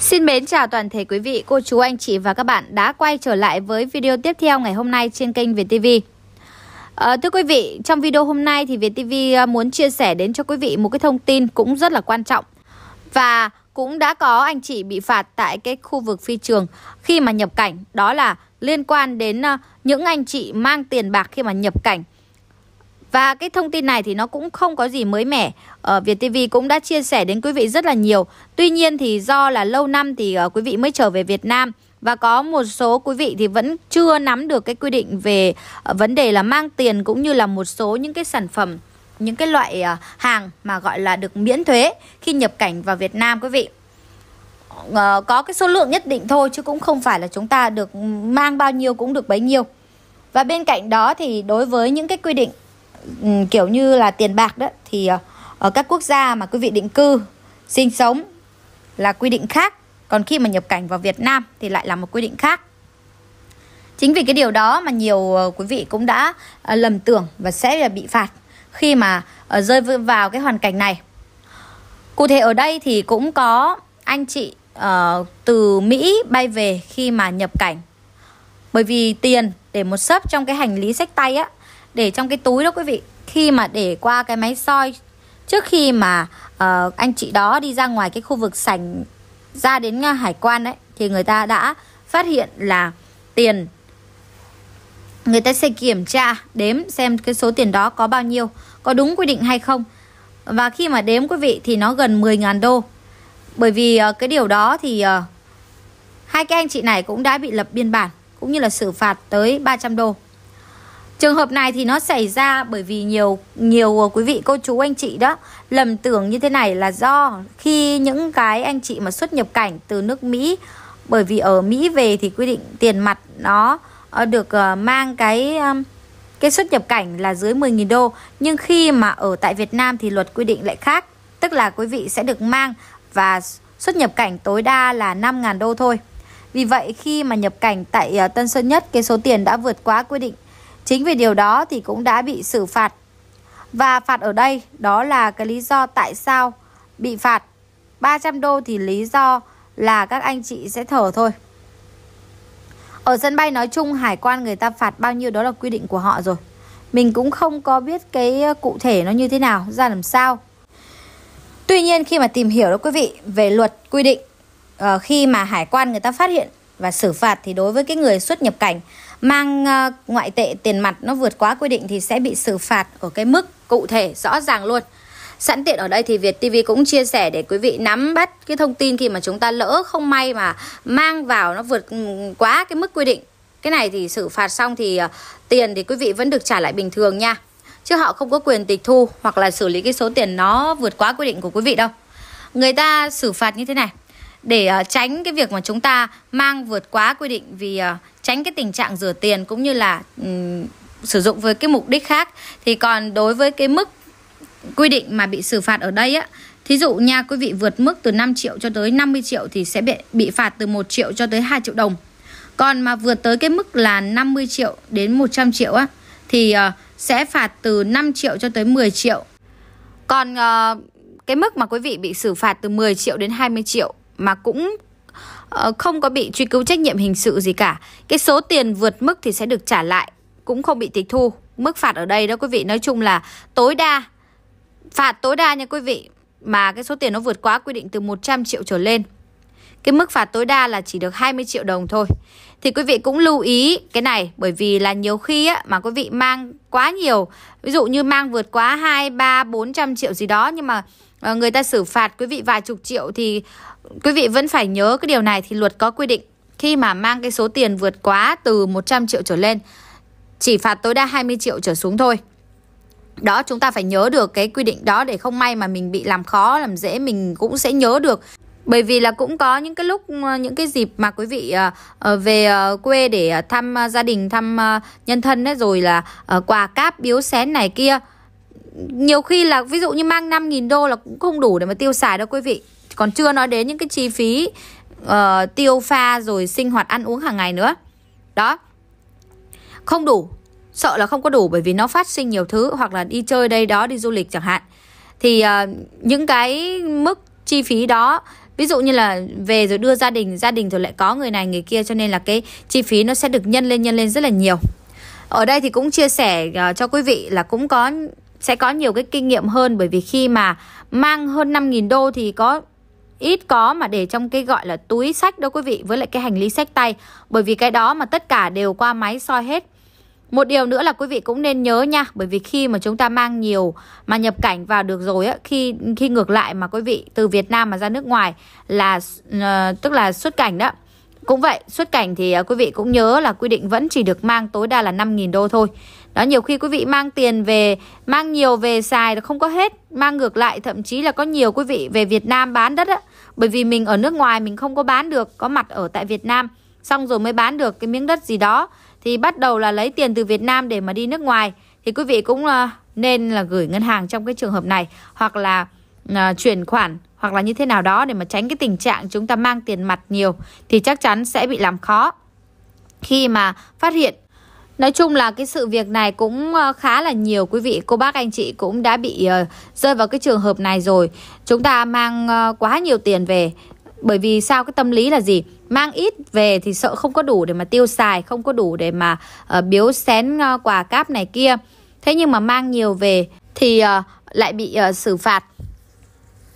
Xin mến chào toàn thể quý vị, cô chú, anh chị và các bạn đã quay trở lại với video tiếp theo ngày hôm nay trên kênh Việt TV. À, ờ, thưa quý vị, trong video hôm nay thì Việt TV ờ, muốn chia sẻ đến cho quý vị một cái thông tin cũng rất là quan trọng. Và cũng đã có anh chị bị phạt tại cái khu vực phi trường khi mà nhập cảnh, đó là liên quan đến ờ, những anh chị mang tiền bạc khi mà nhập cảnh và cái thông tin này thì nó cũng không có gì mới mẻ. Ở ờ, Việt TV cũng đã chia sẻ đến quý vị rất là nhiều. Tuy nhiên thì do là lâu năm thì ờ, quý vị mới trở về Việt Nam và có một số quý vị thì vẫn chưa nắm được cái quy định về ờ, vấn đề là mang tiền cũng như là một số những cái sản phẩm những cái loại hàng mà gọi là được miễn thuế khi nhập cảnh vào Việt Nam quý vị có cái số lượng nhất định thôi chứ cũng không phải là chúng ta được ừ, mang bao nhiêu cũng được bấy nhiêu và bên cạnh đó thì đối với những cái quy định Ừ, kiểu như là tiền bạc đó thì ờ, ở các quốc gia mà quý vị định cư sinh sống là quy định khác còn khi mà nhập cảnh vào Việt Nam thì lại là một quy định khác chính vì cái điều đó mà nhiều ờ, quý vị cũng đã ờ, lầm tưởng và sẽ là bị phạt khi mà rơi vào cái hoàn cảnh này cụ thể ở đây thì cũng có anh chị uh, từ Mỹ bay về khi mà nhập cảnh bởi vì tiền để một sớp trong cái hành lý sách tay á để trong cái túi đó quý vị khi mà để qua cái máy soi trước khi mà uh, anh chị đó đi ra ngoài cái khu vực sảnh ra đến ờ, hải quan đấy thì người ta đã phát hiện là tiền người ta sẽ kiểm tra đếm xem cái số tiền đó có bao nhiêu có đúng quy định hay không và khi mà đếm quý vị thì nó gần 10.000 đô bởi vì uh, cái điều đó thì uh, hai cái anh chị này cũng đã bị lập biên bản cũng như là xử phạt tới 300 đô Trường hợp này thì nó xảy ra bởi vì nhiều nhiều ờ, quý vị cô chú anh chị đó lầm tưởng như thế này là do khi những cái anh chị mà xuất nhập cảnh từ nước Mỹ bởi vì ở Mỹ về thì quy định tiền mặt nó ờ, được ờ, mang cái cái xuất nhập cảnh là dưới 10.000 đô nhưng khi mà ở tại Việt Nam thì luật quy định lại khác, tức là quý vị sẽ được mang và xuất nhập cảnh tối đa là 5.000 đô thôi. Vì vậy khi mà nhập cảnh tại Tân Sơn Nhất cái số tiền đã vượt quá quy định Chính vì điều đó thì cũng đã bị xử phạt. Và phạt ở đây đó là cái lý do tại sao bị phạt 300 đô thì lý do là các anh chị sẽ thở thôi. Ở sân bay nói chung hải quan người ta phạt bao nhiêu đó là quy định của họ rồi. Mình cũng không có biết cái ờ, cụ thể nó như thế nào, ra làm sao. Tuy nhiên khi mà tìm hiểu đó quý vị về luật quy định ờ, khi mà hải quan người ta phát hiện và xử phạt thì đối với cái người xuất nhập cảnh mang uh, ngoại tệ tiền mặt nó vượt quá quy định thì sẽ bị xử phạt ở cái mức cụ thể rõ ràng luôn. Sẵn tiện ở đây thì Việt TV cũng chia sẻ để quý vị nắm bắt cái thông tin khi mà chúng ta lỡ không may mà mang vào nó vượt ừ, quá cái mức quy định. Cái này thì xử phạt xong thì uh, tiền thì quý vị vẫn được trả lại bình thường nha. Chứ họ không có quyền tịch thu hoặc là xử lý cái số tiền nó vượt quá quy định của quý vị đâu. Người ta xử phạt như thế này để uh, tránh cái việc mà chúng ta mang vượt quá quy định vì uh, tránh cái tình trạng rửa tiền cũng như là um, sử dụng với cái mục đích khác thì còn đối với cái mức quy định mà bị xử phạt ở đây á Thí dụ nha quý vị vượt mức từ 5 triệu cho tới 50 triệu thì sẽ bị bị phạt từ 1 triệu cho tới 2 triệu đồng. Còn mà vượt tới cái mức là 50 triệu đến 100 triệu á thì uh, sẽ phạt từ 5 triệu cho tới 10 triệu. Còn uh, cái mức mà quý vị bị xử phạt từ 10 triệu đến 20 triệu mà cũng Ờ, không có bị truy cứu trách nhiệm hình sự gì cả. Cái số tiền vượt mức thì sẽ được trả lại, cũng không bị tịch thu. Mức phạt ở đây đó quý vị nói chung là tối đa phạt tối đa nha quý vị mà cái số tiền nó vượt quá quy định từ 100 triệu trở lên. Cái mức phạt tối đa là chỉ được 20 triệu đồng thôi. Thì quý vị cũng lưu ý cái này bởi vì là nhiều khi á, mà quý vị mang quá nhiều, ví dụ như mang vượt quá 2, 3, 400 triệu gì đó nhưng mà Ờ, người ta xử phạt quý vị vài chục triệu thì quý vị vẫn phải nhớ cái điều này thì luật có quy định khi mà mang cái số tiền vượt quá từ 100 triệu trở lên chỉ phạt tối đa 20 triệu trở xuống thôi. Đó chúng ta phải nhớ được cái quy định đó để không may mà mình bị làm khó làm dễ mình cũng sẽ nhớ được. Bởi vì là cũng có những cái lúc ờ, những cái dịp mà quý vị ờ, về quê để thăm gia đình, thăm nhân thân ấy rồi là quà cáp biếu xén này kia nhiều khi là ví dụ như mang 5.000 đô là cũng không đủ để mà tiêu xài đâu quý vị còn chưa nói đến những cái chi phí uh, tiêu pha rồi sinh hoạt ăn uống hàng ngày nữa đó không đủ sợ là không có đủ bởi vì nó phát sinh nhiều thứ hoặc là đi chơi đây đó đi du lịch chẳng hạn thì uh, những cái mức chi phí đó ví dụ như là về rồi đưa gia đình gia đình rồi lại có người này người kia cho nên là cái chi phí nó sẽ được nhân lên nhân lên rất là nhiều ở đây thì cũng chia sẻ uh, cho quý vị là cũng có sẽ có nhiều cái kinh nghiệm hơn bởi vì khi mà mang hơn 5.000 đô thì có ít có mà để trong cái gọi là túi sách đó quý vị với lại cái hành lý sách tay bởi vì cái đó mà tất cả đều qua máy soi hết một điều nữa là quý vị cũng nên nhớ nha bởi vì khi mà chúng ta mang nhiều mà nhập cảnh vào được rồi á khi khi ngược lại mà quý vị từ Việt Nam mà ra nước ngoài là uh, tức là xuất cảnh đó cũng vậy, xuất cảnh thì uh, quý vị cũng nhớ là quy định vẫn chỉ được mang tối đa là 5.000 đô thôi đó nhiều khi quý vị mang tiền về mang nhiều về xài là không có hết mang ngược lại thậm chí là có nhiều quý vị về Việt Nam bán đất á bởi vì mình ở nước ngoài mình không có bán được có mặt ở tại Việt Nam xong rồi mới bán được cái miếng đất gì đó thì bắt đầu là lấy tiền từ Việt Nam để mà đi nước ngoài thì quý vị cũng ờ, nên là gửi ngân hàng trong cái trường hợp này hoặc là ờ, chuyển khoản hoặc là như thế nào đó để mà tránh cái tình trạng chúng ta mang tiền mặt nhiều thì chắc chắn sẽ bị làm khó khi mà phát hiện Nói chung là cái sự việc này cũng ờ, khá là nhiều quý vị, cô bác anh chị cũng đã bị ờ, rơi vào cái trường hợp này rồi. Chúng ta mang ờ, quá nhiều tiền về bởi vì sao cái tâm lý là gì? Mang ít về thì sợ không có đủ để mà tiêu xài, không có đủ để mà biếu xén quà cáp này kia. Thế nhưng mà mang nhiều về thì lại bị xử phạt.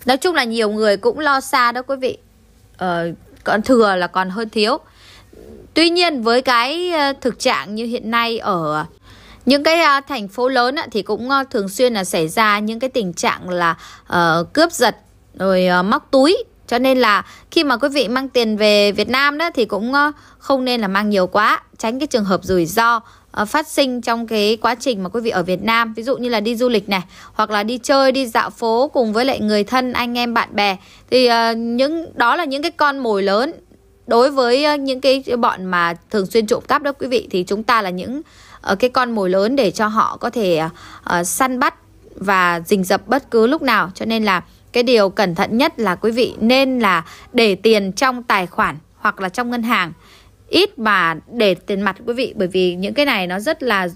Nói chung là nhiều người cũng lo xa đó quý vị. Uh, còn thừa là còn hơn thiếu. Tuy nhiên với cái ờ, thực trạng như hiện nay ở những cái ờ, thành phố lớn thì cũng ờ, thường xuyên là xảy ra những cái tình trạng là cướp giật rồi móc túi cho nên là khi mà quý vị mang tiền về Việt Nam đó thì cũng không nên là mang nhiều quá tránh cái trường hợp rủi ro phát sinh trong cái quá trình mà quý vị ở Việt Nam ví dụ như là đi du lịch này hoặc là đi chơi đi dạo phố cùng với lại người thân anh em bạn bè thì những đó là những cái con mồi lớn đối với ờ, những cái bọn mà thường xuyên trộm cắp đó quý vị thì chúng ta là những ờ, cái con mồi lớn để cho họ có thể ờ, săn bắt và rình rập bất cứ lúc nào cho nên là cái điều cẩn thận nhất là quý vị nên là để tiền trong tài khoản hoặc là trong ngân hàng ít mà để tiền mặt quý vị bởi vì những cái này nó rất là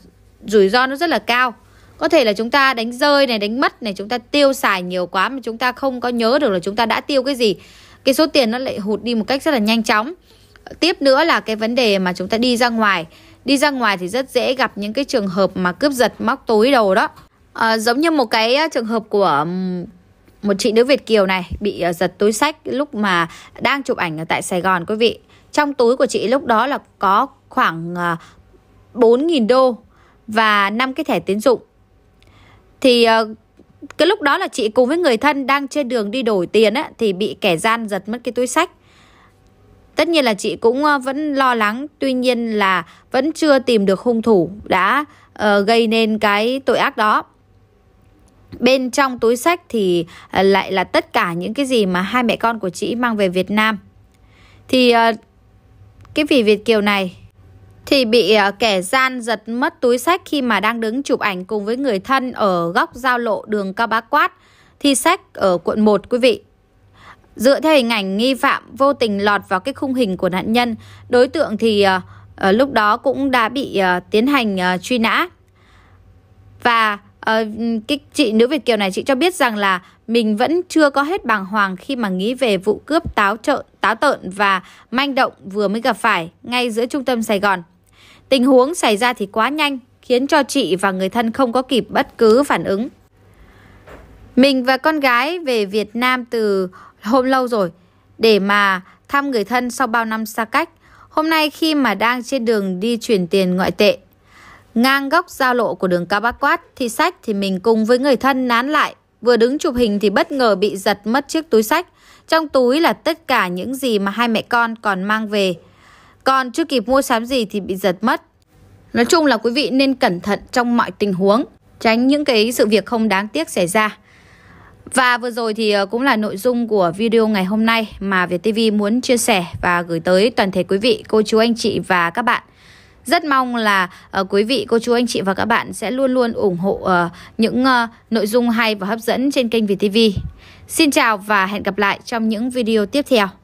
rủi ro nó rất là cao có thể là chúng ta đánh rơi này đánh mất này chúng ta tiêu xài nhiều quá mà chúng ta không có nhớ được là chúng ta đã tiêu cái gì cái số tiền nó lại hụt đi một cách rất là nhanh chóng tiếp nữa là cái vấn đề mà chúng ta đi ra ngoài đi ra ngoài thì rất dễ gặp những cái trường hợp mà cướp giật móc túi đồ đó à, giống như một cái ờ, trường hợp của một chị nữ Việt kiều này bị ờ, giật túi sách lúc mà đang chụp ảnh ở tại Sài Gòn quý vị. Trong túi của chị lúc đó là có khoảng 4.000 đô và 5 cái thẻ tín dụng. Thì cái lúc đó là chị cùng với người thân đang trên đường đi đổi tiền á thì bị kẻ gian giật mất cái túi sách tất nhiên là chị cũng ờ, vẫn lo lắng tuy nhiên là vẫn chưa tìm được hung thủ đã uh, gây nên cái tội ác đó bên trong túi sách thì uh, lại là tất cả những cái gì mà hai mẹ con của chị mang về Việt Nam thì uh, cái vị Việt kiều này thì bị ờ, kẻ gian giật mất túi sách khi mà đang đứng chụp ảnh cùng với người thân ở góc giao lộ đường Cao Bá Quát, thi sách ở quận 1 quý vị. Dựa theo hình ảnh nghi phạm vô tình lọt vào cái khung hình của nạn nhân, đối tượng thì uh, lúc đó cũng đã bị uh, tiến hành uh, truy nã. Và uh, chị nữ Việt Kiều này chị cho biết rằng là mình vẫn chưa có hết bàng hoàng khi mà nghĩ về vụ cướp táo trợn, táo tợn và manh động vừa mới gặp phải ngay giữa trung tâm Sài Gòn. Tình huống xảy ra thì quá nhanh, khiến cho chị và người thân không có kịp bất cứ phản ứng. Mình và con gái về Việt Nam từ hôm lâu rồi, để mà thăm người thân sau bao năm xa cách. Hôm nay khi mà đang trên đường đi chuyển tiền ngoại tệ, ngang góc giao lộ của đường Cao Bát Quát, thì sách thì mình cùng với người thân nán lại. Vừa đứng chụp hình thì bất ngờ bị giật mất chiếc túi sách. Trong túi là tất cả những gì mà hai mẹ con còn mang về còn chưa kịp mua sắm gì thì bị giật mất. Nói chung là quý vị nên cẩn thận trong mọi tình huống, tránh những cái sự việc không đáng tiếc xảy ra. Và vừa rồi thì ờ, cũng là nội dung của video ngày hôm nay mà Việt TV muốn chia sẻ và gửi tới toàn thể quý vị, cô chú anh chị và các bạn. Rất mong là uh, quý vị, cô chú anh chị và các bạn sẽ luôn luôn ủng hộ uh, những uh, nội dung hay và hấp dẫn trên kênh Việt TV. Xin chào và hẹn gặp lại trong những video tiếp theo.